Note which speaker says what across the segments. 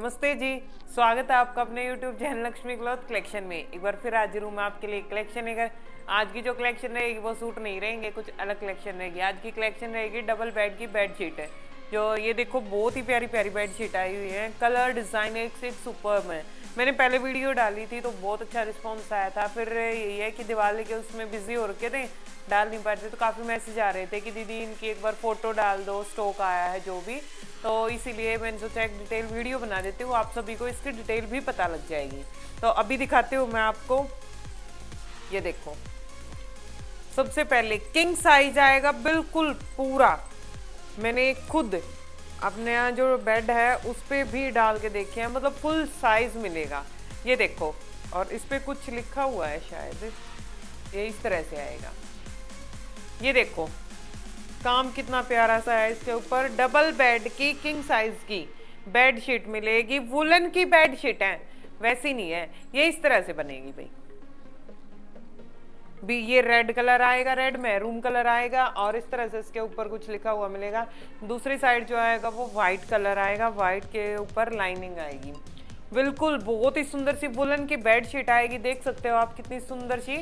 Speaker 1: नमस्ते जी स्वागत है आपका अपने YouTube channel Lakshmi cloth collection में एक बार फिर हाजिर हूँ मैं आपके लिए कलेक्शन लेकर आज की जो कलेक्शन रहेगी वो सूट नहीं रहेंगे कुछ अलग कलेक्शन रहेगी आज की कलेक्शन रहेगी डबल बेड की बेडशीट है जो ये देखो बहुत ही प्यारी प्यारी बेडशीट आई हुई है कलर डिज़ाइन एक से एक सुपर में मैंने पहले वीडियो डाली थी तो बहुत अच्छा रिस्पॉन्स आया था फिर यही है कि दिवाली के उसमें बिजी हो रखे थे डाल नहीं पाते तो काफ़ी मैसेज आ रहे थे कि दीदी इनकी एक बार फोटो डाल दो स्टॉक आया है जो भी तो इसीलिए मैंने सोचा एक डिटेल वीडियो बना देती हूँ आप सभी को इसकी डिटेल भी पता लग जाएगी तो अभी दिखाती हूँ मैं आपको ये देखो सबसे पहले किंग साइज आएगा बिल्कुल पूरा मैंने खुद अपने यहाँ जो बेड है उस पर भी डाल के देखे हैं मतलब फुल साइज मिलेगा ये देखो और इस पर कुछ लिखा हुआ है शायद ये इस तरह से आएगा ये देखो काम कितना प्यारा सा है इसके ऊपर डबल बेड की किंग साइज की बेड शीट मिलेगी वुलन की बेड शीट है वैसी नहीं है ये इस तरह से बनेगी भाई भी ये रेड कलर आएगा रेड मैरून कलर आएगा और इस तरह से इसके ऊपर कुछ लिखा हुआ मिलेगा दूसरी साइड जो आएगा वो वाइट कलर आएगा वाइट के ऊपर लाइनिंग आएगी बिल्कुल बहुत ही सुंदर सी वुलन की बेड शीट आएगी देख सकते हो आप कितनी सुंदर सी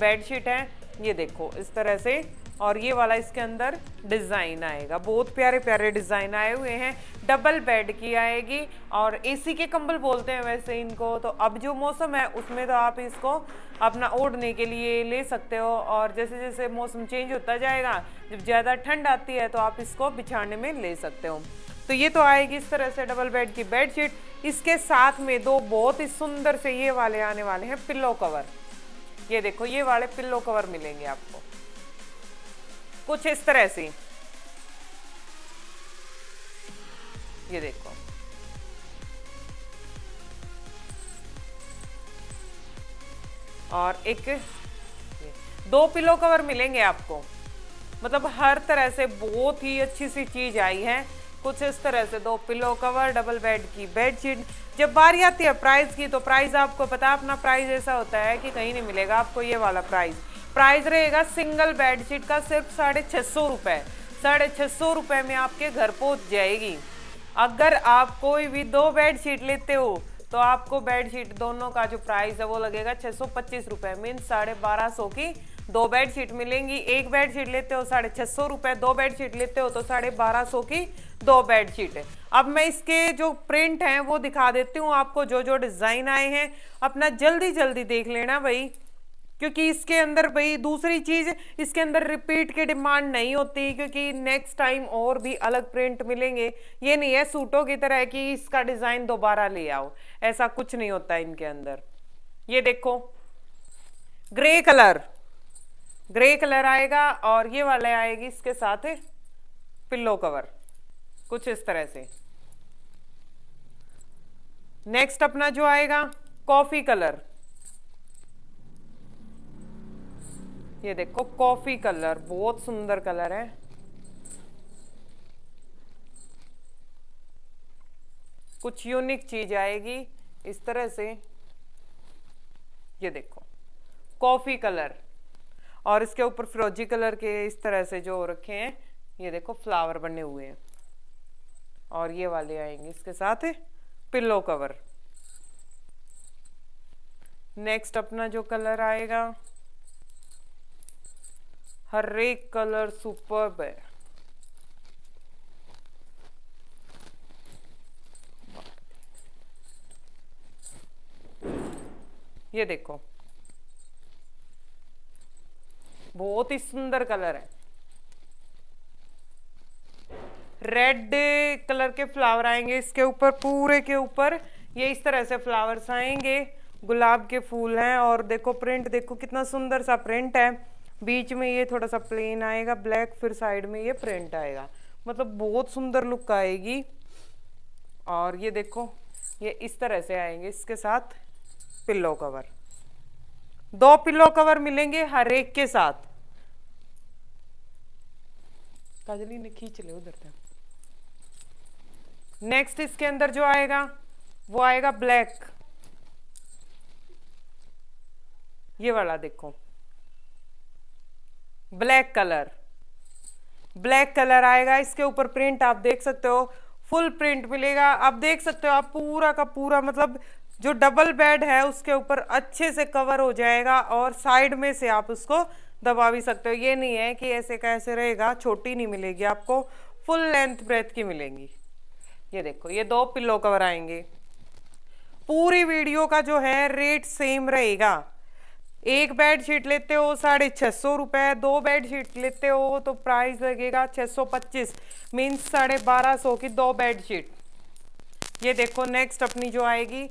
Speaker 1: बेड शीट है ये देखो इस तरह से और ये वाला इसके अंदर डिज़ाइन आएगा बहुत प्यारे प्यारे डिज़ाइन आए हुए हैं डबल बेड की आएगी और एसी के कंबल बोलते हैं वैसे इनको तो अब जो मौसम है उसमें तो आप इसको अपना ओढ़ने के लिए ले सकते हो और जैसे जैसे मौसम चेंज होता जाएगा जब ज़्यादा ठंड आती है तो आप इसको बिछाने में ले सकते हो तो ये तो आएगी इस तरह से डबल बेड की बेडशीट इसके साथ में दो बहुत ही सुंदर से ये वाले आने वाले हैं पिल्लो कवर ये देखो ये वाले पिल्लो कवर मिलेंगे आपको कुछ इस तरह से ये देखो और एक दो पिलो कवर मिलेंगे आपको मतलब हर तरह से बहुत ही अच्छी सी चीज आई है कुछ इस तरह से दो पिलो कवर डबल बेड की बेडशीट जब बारी आती है प्राइस की तो प्राइस आपको पता अपना प्राइस ऐसा होता है कि कहीं नहीं मिलेगा आपको ये वाला प्राइस प्राइस रहेगा सिंगल बेडशीट का सिर्फ साढ़े छः सौ रुपये साढ़े छः सौ रुपये में आपके घर पहुंच जाएगी अगर आप कोई भी दो बेडशीट लेते हो तो आपको बेडशीट दोनों का जो प्राइस है वो लगेगा छः सौ पच्चीस रुपये मीन साढ़े बारह सौ की दो बेडशीट मिलेंगी एक बेडशीट लेते हो साढ़े छः सौ रुपये दो बेडशीट लेते हो तो साढ़े बारह सौ की दो बेडशीट है अब मैं इसके जो प्रिंट हैं वो दिखा देती हूँ आपको जो जो डिज़ाइन आए हैं अपना जल्दी जल्दी देख लेना भाई क्योंकि इसके अंदर भाई दूसरी चीज़ इसके अंदर रिपीट की डिमांड नहीं होती क्योंकि नेक्स्ट टाइम और भी अलग प्रिंट मिलेंगे ये नहीं है सूटों की तरह कि इसका डिज़ाइन दोबारा ले आओ ऐसा कुछ नहीं होता इनके अंदर ये देखो ग्रे कलर ग्रे कलर आएगा और ये वाले आएगी इसके साथ पिल्लो कवर कुछ इस तरह से नेक्स्ट अपना जो आएगा कॉफ़ी कलर ये देखो कॉफी कलर बहुत सुंदर कलर है कुछ यूनिक चीज आएगी इस तरह से ये देखो कॉफी कलर और इसके ऊपर फिरोजी कलर के इस तरह से जो रखे हैं ये देखो फ्लावर बने हुए हैं और ये वाले आएंगे इसके साथ पिल्लो कवर नेक्स्ट अपना जो कलर आएगा हर एक कलर सुपर्ब है ये देखो बहुत ही सुंदर कलर है रेड कलर के फ्लावर आएंगे इसके ऊपर पूरे के ऊपर ये इस तरह से फ्लावर्स आएंगे गुलाब के फूल हैं और देखो प्रिंट देखो कितना सुंदर सा प्रिंट है बीच में ये थोड़ा सा प्लेन आएगा ब्लैक फिर साइड में ये प्रिंट आएगा मतलब बहुत सुंदर लुक आएगी और ये देखो ये इस तरह से आएंगे इसके साथ पिल्लो कवर दो पिल्लो कवर मिलेंगे हर एक के साथ काजली ने खींच ले उधर तक नेक्स्ट इसके अंदर जो आएगा वो आएगा ब्लैक ये वाला देखो ब्लैक कलर ब्लैक कलर आएगा इसके ऊपर प्रिंट आप देख सकते हो फुल प्रिंट मिलेगा आप देख सकते हो आप पूरा का पूरा मतलब जो डबल बेड है उसके ऊपर अच्छे से कवर हो जाएगा और साइड में से आप उसको दबा भी सकते हो ये नहीं है कि ऐसे कैसे रहेगा छोटी नहीं मिलेगी आपको फुल लेंथ ब्रेथ की मिलेंगी ये देखो ये दो पिल्लो कवर आएंगे पूरी वीडियो का जो है रेट सेम रहेगा एक बेड शीट लेते हो साढ़े छः सौ रुपये दो बेड शीट लेते हो तो प्राइस लगेगा छः सौ पच्चीस मीन्स साढ़े बारह सौ की दो बेड शीट ये देखो नेक्स्ट अपनी जो आएगी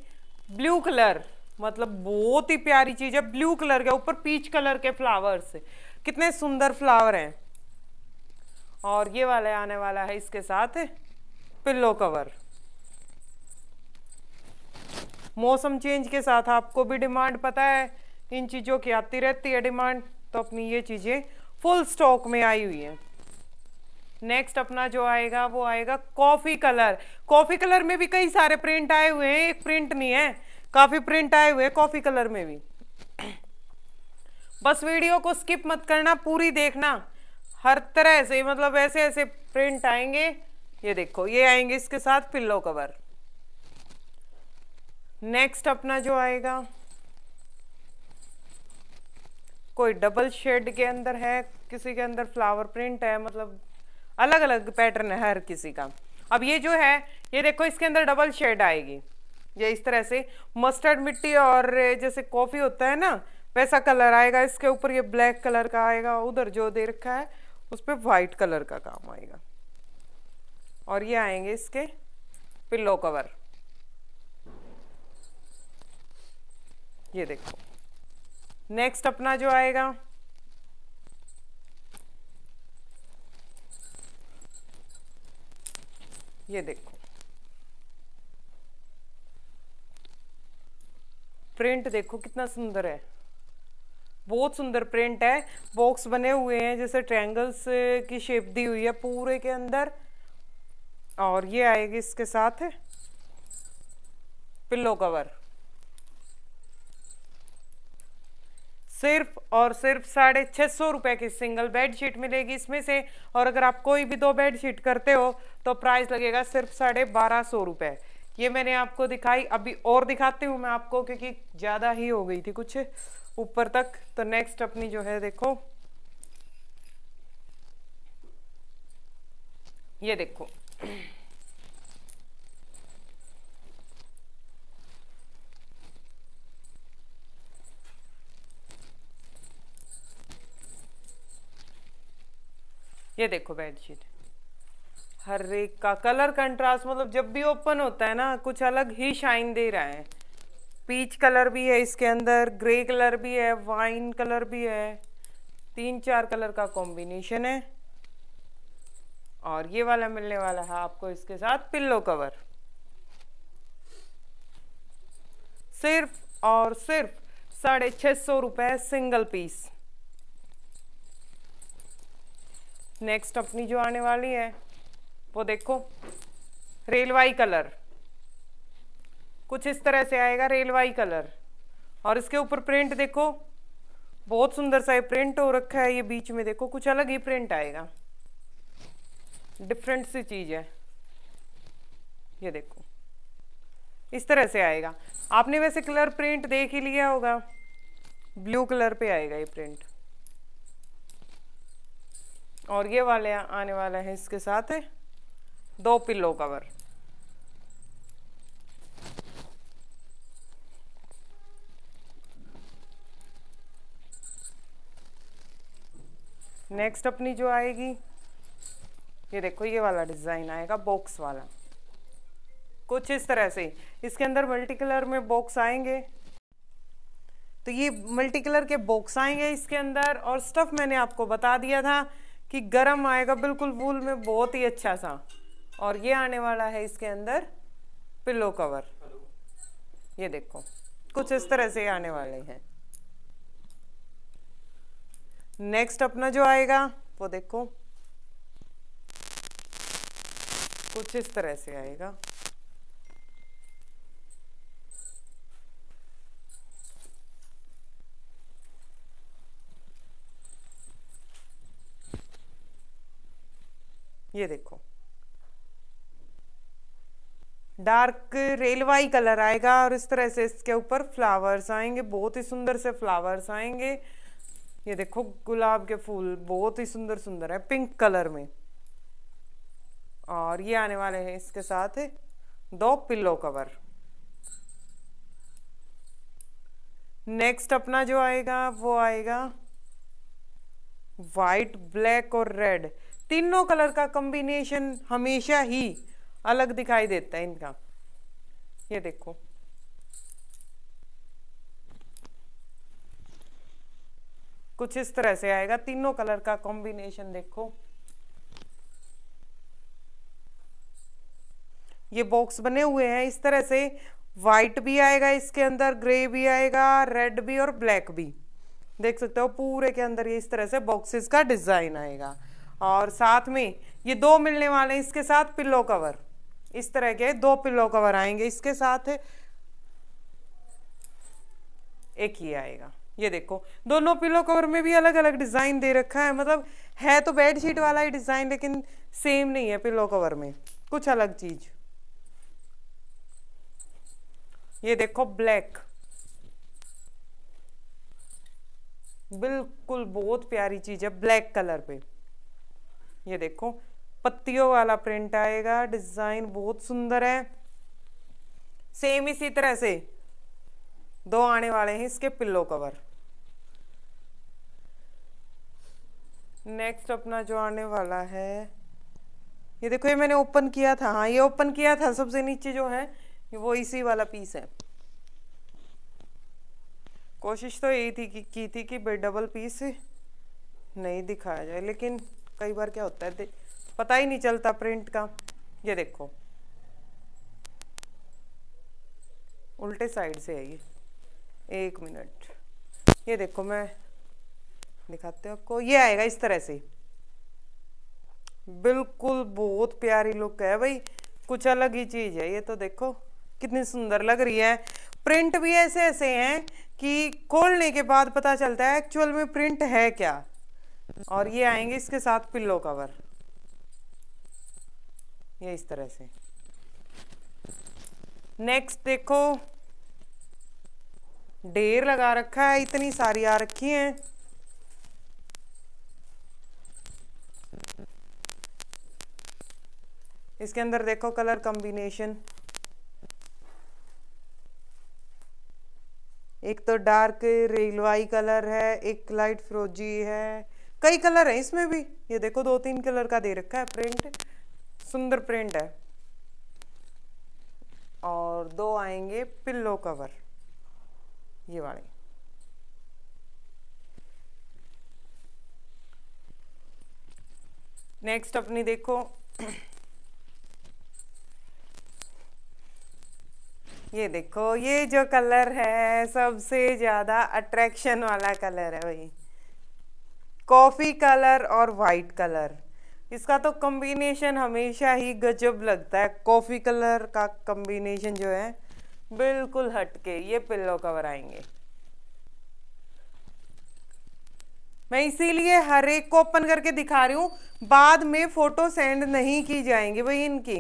Speaker 1: ब्लू कलर मतलब बहुत ही प्यारी चीज़ है ब्लू कलर के ऊपर पीच कलर के फ्लावर्स कितने सुंदर फ्लावर हैं और ये वाले आने वाला है इसके साथ पिल्लो कवर मौसम चेंज के साथ आपको भी डिमांड पता है इन चीज़ों की आती रहती है डिमांड तो अपनी ये चीज़ें फुल स्टॉक में आई हुई हैं नेक्स्ट अपना जो आएगा वो आएगा कॉफ़ी कलर कॉफ़ी कलर में भी कई सारे प्रिंट आए हुए हैं एक प्रिंट नहीं है काफ़ी प्रिंट आए हुए हैं कॉफ़ी कलर में भी बस वीडियो को स्किप मत करना पूरी देखना हर तरह से मतलब ऐसे ऐसे प्रिंट आएंगे ये देखो ये आएंगे इसके साथ पिल्लो कवर नेक्स्ट अपना जो आएगा कोई डबल शेड के अंदर है किसी के अंदर फ्लावर प्रिंट है मतलब अलग अलग पैटर्न है हर किसी का अब ये जो है ये देखो इसके अंदर डबल शेड आएगी ये इस तरह से मस्टर्ड मिट्टी और जैसे कॉफ़ी होता है ना वैसा कलर आएगा इसके ऊपर ये ब्लैक कलर का आएगा उधर जो दे रखा है उस पर वाइट कलर का काम आएगा और ये आएंगे इसके पिल्लो कवर ये देखो नेक्स्ट अपना जो आएगा ये देखो प्रिंट देखो कितना सुंदर है बहुत सुंदर प्रिंट है बॉक्स बने हुए हैं जैसे ट्रैंगल्स की शेप दी हुई है पूरे के अंदर और ये आएगी इसके साथ पिल्लो कवर सिर्फ और सिर्फ साढ़े छः सौ रुपये की सिंगल बेडशीट मिलेगी इसमें से और अगर आप कोई भी दो बेडशीट करते हो तो प्राइस लगेगा सिर्फ साढ़े बारह सौ रुपये ये मैंने आपको दिखाई अभी और दिखाती हूँ मैं आपको क्योंकि ज़्यादा ही हो गई थी कुछ ऊपर तक तो नेक्स्ट अपनी जो है देखो ये देखो ये देखो बेडशीट हर एक का कलर कंट्रास्ट मतलब जब भी ओपन होता है ना कुछ अलग ही शाइन दे रहा है पीच कलर भी है इसके अंदर ग्रे कलर भी है वाइन कलर भी है तीन चार कलर का कॉम्बिनेशन है और ये वाला मिलने वाला है आपको इसके साथ पिल्लो कवर सिर्फ और सिर्फ साढ़े छः सौ रुपये सिंगल पीस नेक्स्ट अपनी जो आने वाली है वो देखो रेलवाई कलर कुछ इस तरह से आएगा रेलवाई कलर और इसके ऊपर प्रिंट देखो बहुत सुंदर सा ये प्रिंट हो रखा है ये बीच में देखो कुछ अलग ही प्रिंट आएगा डिफरेंट सी चीज़ है ये देखो इस तरह से आएगा आपने वैसे कलर प्रिंट देख ही लिया होगा ब्लू कलर पे आएगा ये प्रिंट और ये वाले आने वाले हैं इसके साथ दो पिल्लो कवर नेक्स्ट अपनी जो आएगी ये देखो ये वाला डिज़ाइन आएगा बॉक्स वाला कुछ इस तरह से इसके अंदर मल्टी कलर में बॉक्स आएंगे तो ये मल्टी कलर के बॉक्स आएंगे इसके अंदर और स्टफ़ मैंने आपको बता दिया था कि गरम आएगा बिल्कुल वूल में बहुत ही अच्छा सा और ये आने वाला है इसके अंदर पिलो कवर ये देखो कुछ इस तरह से आने वाले हैं नेक्स्ट अपना जो आएगा वो देखो कुछ इस तरह से आएगा ये देखो डार्क रेलवाई कलर आएगा और इस तरह से इसके ऊपर फ्लावर्स आएंगे बहुत ही सुंदर से फ्लावर्स आएंगे ये देखो गुलाब के फूल बहुत ही सुंदर सुंदर है पिंक कलर में और ये आने वाले हैं इसके साथ है, दो पिल्लो कवर नेक्स्ट अपना जो आएगा वो आएगा वाइट ब्लैक और रेड तीनों कलर का कॉम्बिनेशन हमेशा ही अलग दिखाई देता है इनका ये देखो कुछ इस तरह से आएगा तीनों कलर का कॉम्बिनेशन देखो ये बॉक्स बने हुए हैं इस तरह से वाइट भी आएगा इसके अंदर ग्रे भी आएगा रेड भी और ब्लैक भी देख सकते हो पूरे के अंदर ये इस तरह से बॉक्सेस का डिजाइन आएगा और साथ में ये दो मिलने वाले हैं इसके साथ पिल्लो कवर इस तरह के दो पिल्लो कवर आएंगे इसके साथ एक ही आएगा ये देखो दोनों पिलो कवर में भी अलग अलग डिज़ाइन दे रखा है मतलब है तो बेड शीट वाला ही डिज़ाइन लेकिन सेम नहीं है पिलो कवर में कुछ अलग चीज़ ये देखो ब्लैक बिल्कुल बहुत प्यारी चीज़ है ब्लैक कलर पे ये देखो पत्तियों वाला प्रिंट आएगा डिज़ाइन बहुत सुंदर है सेम इसी तरह से दो आने वाले हैं इसके पिल्लो कवर नेक्स्ट अपना जो आने वाला है ये देखो ये मैंने ओपन किया था हाँ ये ओपन किया था सबसे नीचे जो है वो इसी वाला पीस है कोशिश तो यही थी कि की थी कि डबल पीस नहीं दिखाया जाए लेकिन कई बार क्या होता है पता ही नहीं चलता प्रिंट का ये देखो उल्टे साइड से है ये एक मिनट ये देखो मैं दिखाते हूँ आपको ये आएगा इस तरह से बिल्कुल बहुत प्यारी लुक है भाई कुछ अलग ही चीज़ है ये तो देखो कितनी सुंदर लग रही है प्रिंट भी ऐसे ऐसे हैं कि खोलने के बाद पता चलता है एक्चुअल में प्रिंट है क्या और ये आएंगे इसके साथ पिल्लो कवर ये इस तरह से नेक्स्ट देखो ढेर लगा रखा है इतनी सारी आ रखी हैं इसके अंदर देखो कलर कॉम्बिनेशन एक तो डार्क रेलवाई कलर है एक लाइट फ्रोजी है कई कलर है इसमें भी ये देखो दो तीन कलर का दे रखा है प्रिंट सुंदर प्रिंट है और दो आएंगे पिल्लो कवर ये वाले नेक्स्ट अपनी देखो ये देखो ये जो कलर है सबसे ज़्यादा अट्रैक्शन वाला कलर है भाई कॉफ़ी कलर और वाइट कलर इसका तो कम्बिनेशन हमेशा ही गजब लगता है कॉफ़ी कलर का कम्बिनेशन जो है बिल्कुल हटके ये पिल्लो कवर आएंगे मैं इसीलिए हर एक को ओपन करके दिखा रही हूँ बाद में फ़ोटो सेंड नहीं की जाएंगी भाई इनकी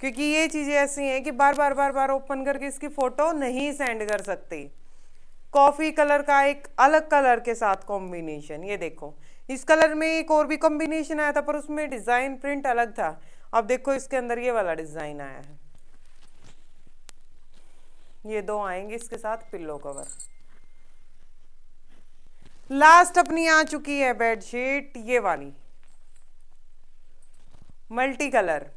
Speaker 1: क्योंकि ये चीज़ें ऐसी हैं कि बार बार बार बार ओपन करके इसकी फ़ोटो नहीं सेंड कर सकती कॉफ़ी कलर का एक अलग कलर के साथ कॉम्बिनेशन ये देखो इस कलर में एक और भी कॉम्बिनेशन आया था पर उसमें डिज़ाइन प्रिंट अलग था अब देखो इसके अंदर ये वाला डिज़ाइन आया है ये दो आएंगे इसके साथ पिल्लो कवर लास्ट अपनी आ चुकी है बेडशीट ये वाली मल्टी कलर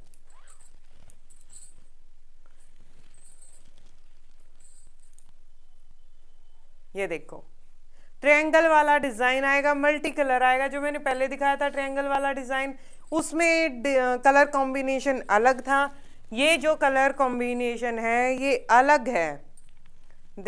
Speaker 1: ये देखो ट्रायंगल वाला डिज़ाइन आएगा मल्टी कलर आएगा जो मैंने पहले दिखाया था ट्रायंगल वाला डिज़ाइन उसमें कलर कॉम्बिनेशन अलग था ये जो कलर कॉम्बिनेशन है ये अलग है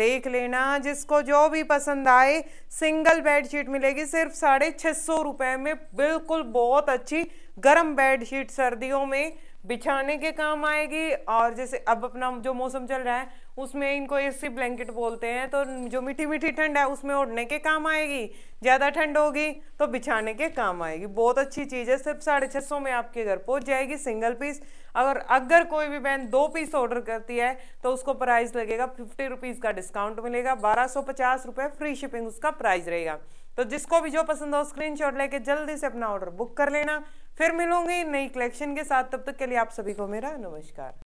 Speaker 1: देख लेना जिसको जो भी पसंद आए सिंगल बेडशीट मिलेगी सिर्फ साढ़े छः सौ रुपये में बिल्कुल बहुत अच्छी गर्म बेडशीट सर्दियों में बिछाने के काम आएगी और जैसे अब अपना जो मौसम चल रहा है उसमें इनको एसी ब्लैंकेट बोलते हैं तो जो मीठी मीठी ठंड है उसमें ओढ़ने के काम आएगी ज़्यादा ठंड होगी तो बिछाने के काम आएगी बहुत अच्छी चीज़ है सिर्फ साढ़े छः सौ में आपके घर पहुंच जाएगी सिंगल पीस अगर अगर कोई भी बहन दो पीस ऑर्डर करती है तो उसको प्राइस लगेगा फिफ्टी रुपीज़ का डिस्काउंट मिलेगा बारह सौ पचास रुपये फ्री शिपिंग उसका प्राइस रहेगा तो जिसको भी जो पसंद हो शॉट लेके जल्दी से अपना ऑर्डर बुक कर लेना फिर मिलूंगी नई कलेक्शन के साथ तब तक के लिए आप सभी को मेरा नमस्कार